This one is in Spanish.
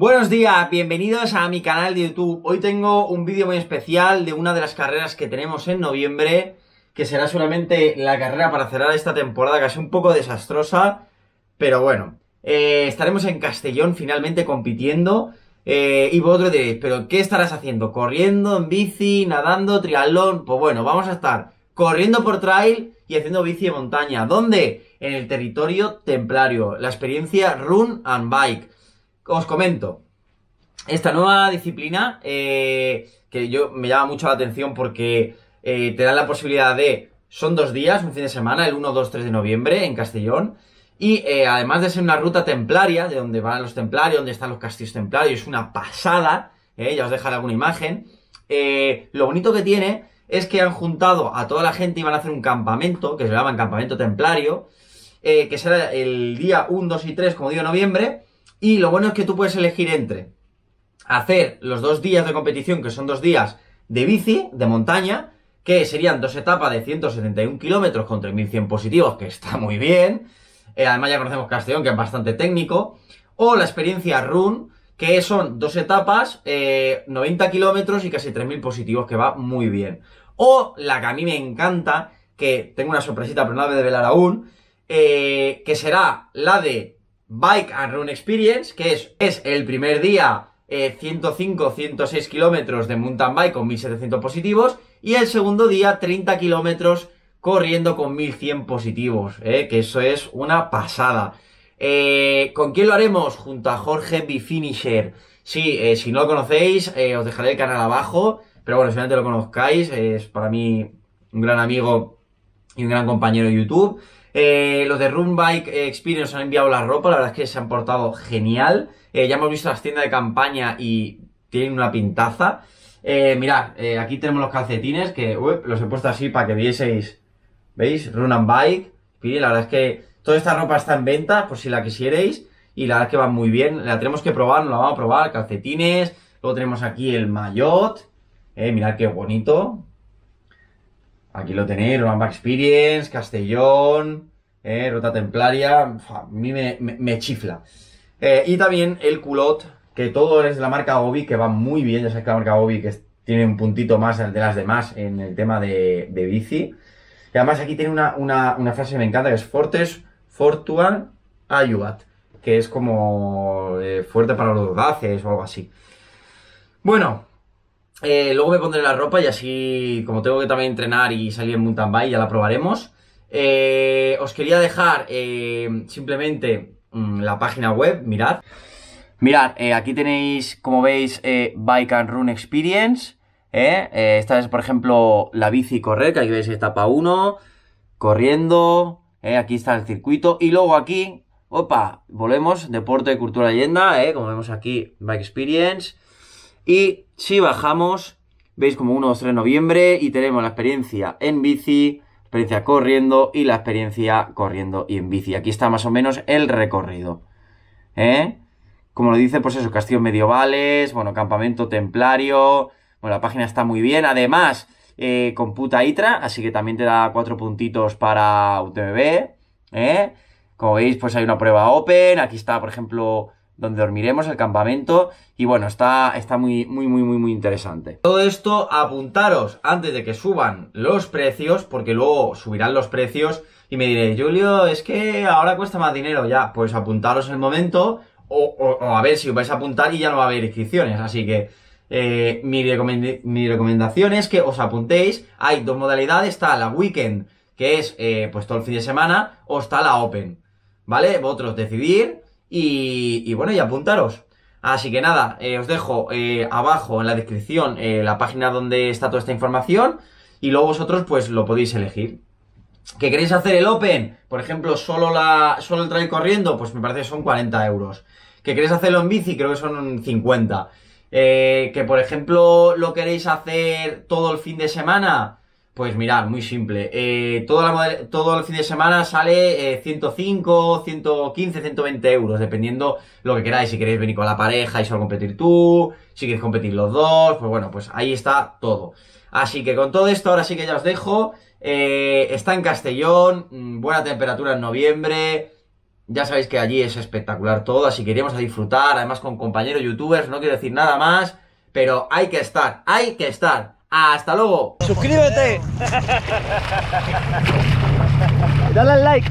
Buenos días, bienvenidos a mi canal de YouTube. Hoy tengo un vídeo muy especial de una de las carreras que tenemos en noviembre, que será solamente la carrera para cerrar esta temporada, que sido un poco desastrosa, pero bueno. Eh, estaremos en Castellón finalmente compitiendo. Eh, y vosotros diréis, ¿pero qué estarás haciendo? ¿Corriendo, en bici, nadando, triatlón? Pues bueno, vamos a estar corriendo por trail y haciendo bici de montaña. ¿Dónde? En el territorio templario. La experiencia Run and Bike os comento, esta nueva disciplina eh, que yo me llama mucho la atención porque eh, te dan la posibilidad de, son dos días, un fin de semana, el 1, 2, 3 de noviembre en Castellón, y eh, además de ser una ruta templaria, de donde van los templarios, donde están los castillos templarios, es una pasada, ya os dejaré alguna imagen, lo bonito que tiene es que han juntado a toda la gente y van a hacer un campamento, que se llama Campamento Templario, que será el día 1, 2 y 3, como digo, noviembre, y lo bueno es que tú puedes elegir entre hacer los dos días de competición, que son dos días de bici, de montaña, que serían dos etapas de 171 kilómetros con 3.100 positivos, que está muy bien. Eh, además ya conocemos Castellón, que es bastante técnico. O la experiencia Run, que son dos etapas, 90 eh, kilómetros y casi 3.000 positivos, que va muy bien. O la que a mí me encanta, que tengo una sorpresita, pero no la voy a develar aún, eh, que será la de Bike and Run Experience, que es, es el primer día 105-106 eh, kilómetros de mountain bike con 1700 positivos y el segundo día 30 kilómetros corriendo con 1100 positivos, eh, que eso es una pasada. Eh, ¿Con quién lo haremos? Junto a Jorge Bifinisher. Sí, si no lo conocéis, os dejaré el canal abajo, pero bueno, si no lo conozcáis, es para mí un gran amigo y un gran compañero de YouTube. Eh, los de Run Bike Experience han enviado la ropa, la verdad es que se han portado genial. Eh, ya hemos visto las tiendas de campaña y tienen una pintaza. Eh, mirad, aquí tenemos los calcetines que los he puesto así para que vieseis. ¿Veis? Run and Bike. La verdad es que toda esta ropa está en venta por si la quisierais. Y la verdad es que va muy bien. La tenemos que probar, nos la vamos a probar. Calcetines. Luego tenemos aquí el maillot. mirad qué bonito. Aquí lo tenéis, Roma Experience, Castellón, eh, Ruta Templaria, a mí me, chifla. Eh, y también el culot, que todo es de la marca Obi, que va muy bien, ya sabéis que la marca Obi que tiene un puntito más de las demás en el tema de, bici. Y además aquí tiene una, frase que me encanta, que es Fortes Fortuan Ayuat, que es como eh, fuerte para los audaces o algo así. Bueno, eh, luego me pondré la ropa y así, como tengo que también entrenar y salir en mountain bike, ya la probaremos. Eh, os quería dejar eh, simplemente mm, la página web, mirad. Mirad, aquí tenéis, como veis, Bike and Run Experience. esta es, por ejemplo, la bici correr, que aquí veis etapa 1, corriendo, aquí está el circuito. Y luego aquí, opa, volvemos, deporte, cultura, leyenda, como vemos aquí, Bike Experience. Y si bajamos, veis como 1, 2, 3 de noviembre y tenemos la experiencia en bici, experiencia corriendo y la experiencia corriendo y en bici. Aquí está más o menos el recorrido. ¿Eh? Como lo dice, pues eso, castillos medievales, bueno, campamento templario. Bueno, la página está muy bien. Además, eh, con computa ITRA, así que también te da cuatro puntitos para UTMB. ¿eh? Como veis, pues hay una prueba open. Aquí está, por ejemplo, donde dormiremos, el campamento y bueno, está, está muy, muy, muy, muy, muy interesante. Todo esto apuntaros antes de que suban los precios, porque luego subirán los precios y me diré, Julio, es que ahora cuesta más dinero ya, pues apuntaros el momento o, a ver si os vais a apuntar y ya no va a haber inscripciones, así que... Eh, mi, recomendación es que os apuntéis. Hay dos modalidades, está la weekend, que es eh, pues todo el fin de semana, o está la open. ¿Vale? Vosotros decidir y, bueno, y apuntaros. Así que nada, eh, os dejo eh, abajo en la descripción eh, la página donde está toda esta información y luego vosotros pues lo podéis elegir. qué queréis hacer el Open? Por ejemplo, solo, la, solo el trail corriendo, pues me parece que son 40 euros. ¿Que queréis hacerlo en bici? Creo que son 50. que por ejemplo lo queréis hacer todo el fin de semana, pues mirad, muy simple. Eh, todo, todo, el fin de semana sale 105, 115, 120 euros, dependiendo lo que queráis. Si queréis venir con la pareja y solo competir tú, si queréis competir los dos, pues bueno, pues ahí está todo. Así que con todo esto, ahora sí que ya os dejo. Eh, está en Castellón, mm, buena temperatura en noviembre. Ya sabéis que allí es espectacular todo, así que iremos a disfrutar, además con compañeros youtubers, no quiero decir nada más, pero hay que estar, hay que estar. ¡Hasta luego! ¡Suscríbete! Dale like.